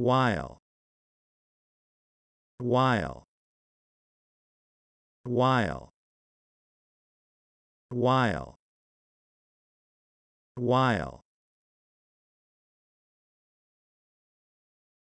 while while while while while